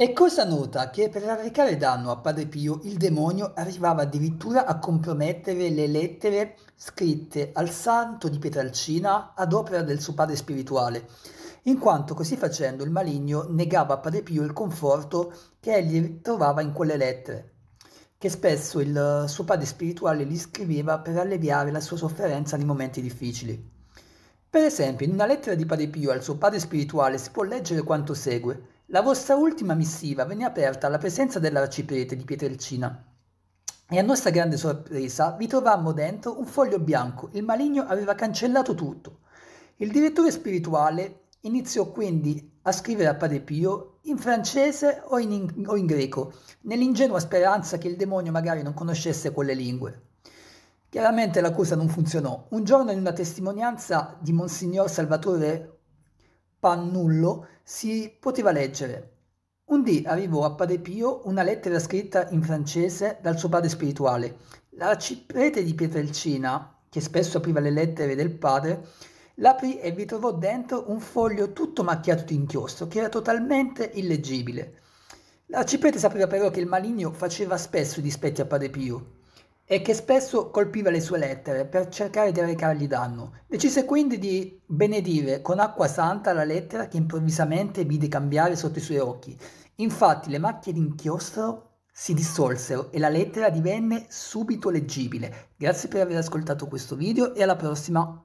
E cosa nota che per arrecare danno a Padre Pio il demonio arrivava addirittura a compromettere le lettere scritte al santo di Petralcina ad opera del suo padre spirituale, in quanto così facendo il maligno negava a Padre Pio il conforto che egli trovava in quelle lettere, che spesso il suo padre spirituale gli scriveva per alleviare la sua sofferenza nei momenti difficili. Per esempio, in una lettera di Padre Pio al suo padre spirituale si può leggere quanto segue – la vostra ultima missiva venne aperta alla presenza dell'arciprete di Pietrelcina e a nostra grande sorpresa vi trovammo dentro un foglio bianco, il maligno aveva cancellato tutto. Il direttore spirituale iniziò quindi a scrivere a Padre Pio in francese o in, in, o in greco, nell'ingenua speranza che il demonio magari non conoscesse quelle lingue. Chiaramente la cosa non funzionò. Un giorno in una testimonianza di Monsignor Salvatore pannullo si poteva leggere. Un dì arrivò a Padre Pio una lettera scritta in francese dal suo padre spirituale. L'arciprete di Pietrelcina, che spesso apriva le lettere del padre, l'aprì e vi trovò dentro un foglio tutto macchiato di inchiostro, che era totalmente illeggibile. L'arciprete sapeva però che il maligno faceva spesso i dispetti a Padre Pio e che spesso colpiva le sue lettere per cercare di recargli danno. Decise quindi di benedire con acqua santa la lettera che improvvisamente vide cambiare sotto i suoi occhi. Infatti le macchie d'inchiostro si dissolsero e la lettera divenne subito leggibile. Grazie per aver ascoltato questo video e alla prossima!